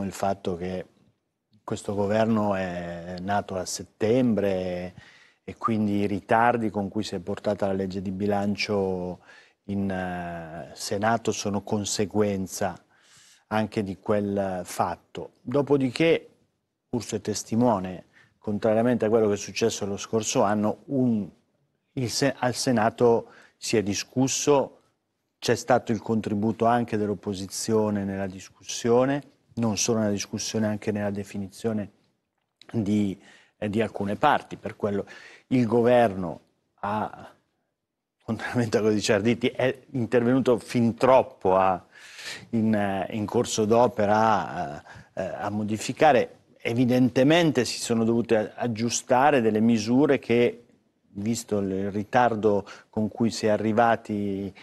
il fatto che questo governo è nato a settembre e quindi i ritardi con cui si è portata la legge di bilancio in eh, Senato sono conseguenza anche di quel fatto. Dopodiché, Urso è testimone, contrariamente a quello che è successo lo scorso anno, un, il, al Senato si è discusso, c'è stato il contributo anche dell'opposizione nella discussione non solo nella discussione, anche nella definizione di, eh, di alcune parti. Per quello il governo ha, contrariamente a quello di Arditi, è intervenuto fin troppo a, in, eh, in, corso d'opera a, eh, eh, a modificare. Evidentemente si sono dovute aggiustare delle misure che, visto il ritardo con cui si è arrivati,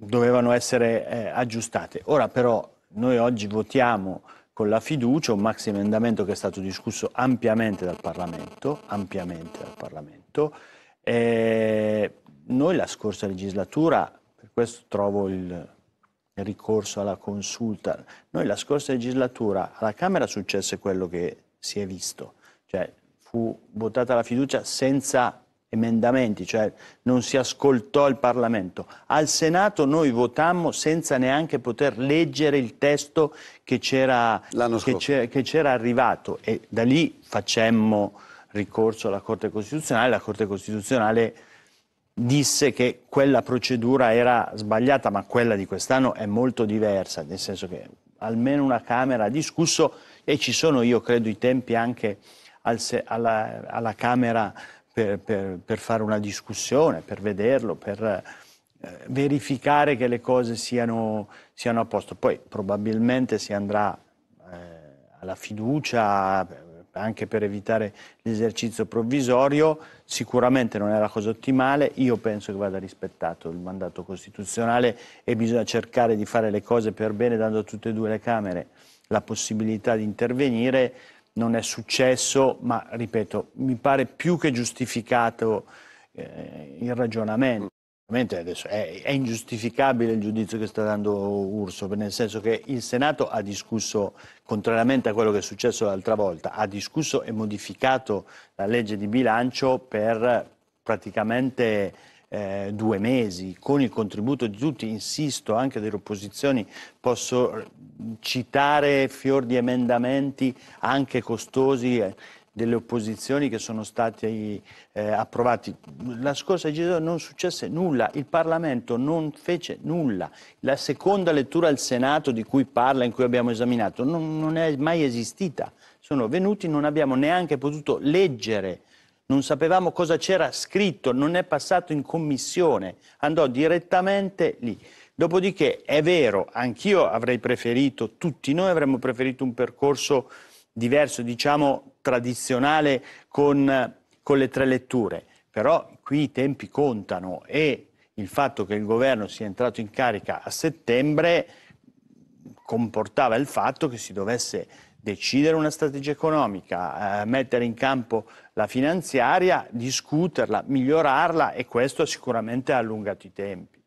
dovevano essere eh, aggiustate. Ora però noi oggi votiamo con la fiducia un maxi emendamento che è stato discusso ampiamente dal Parlamento, ampiamente dal Parlamento. E noi la scorsa legislatura, per questo trovo il ricorso alla consulta, noi la scorsa legislatura alla Camera successe quello che si è visto, cioè fu votata la fiducia senza emendamenti, cioè non si ascoltò il Parlamento. Al Senato noi votammo senza neanche poter leggere il testo che c'era, arrivato e da lì facemmo ricorso alla Corte Costituzionale, la Corte Costituzionale disse che quella procedura era sbagliata, ma quella di quest'anno è molto diversa, nel senso che almeno una Camera ha discusso e ci sono, io credo, i tempi anche al alla, alla Camera per, per, per fare una discussione, per vederlo, per eh, verificare che le cose siano, siano, a posto. Poi probabilmente si andrà eh, alla fiducia eh, anche per evitare l'esercizio provvisorio, sicuramente non è la cosa ottimale, io penso che vada rispettato il mandato costituzionale e bisogna cercare di fare le cose per bene dando a tutte e due le Camere la possibilità di intervenire non è successo, ma ripeto, mi pare più che giustificato eh, il ragionamento. Ovviamente adesso è, è, ingiustificabile il giudizio che sta dando Urso, nel senso che il Senato ha discusso, contrariamente a quello che è successo l'altra volta, ha discusso e modificato la legge di bilancio per praticamente eh, due mesi, con il contributo di tutti, insisto, anche delle opposizioni, posso citare fior di emendamenti anche costosi. Eh, delle opposizioni che sono stati eh, approvati. La scorsa legislatura non successe nulla, il Parlamento non fece nulla. La seconda lettura al Senato di cui parla, in cui abbiamo esaminato, non, non è mai esistita. Sono venuti, non abbiamo neanche potuto leggere non sapevamo cosa c'era scritto, non è passato in commissione, andò direttamente lì. Dopodiché è vero, anch'io avrei preferito, tutti noi avremmo preferito un percorso diverso, diciamo tradizionale con, con le tre letture, però qui i tempi contano e il fatto che il governo sia entrato in carica a settembre comportava il fatto che si dovesse decidere una strategia economica, eh, mettere in campo la finanziaria, discuterla, migliorarla e questo sicuramente ha allungato i tempi.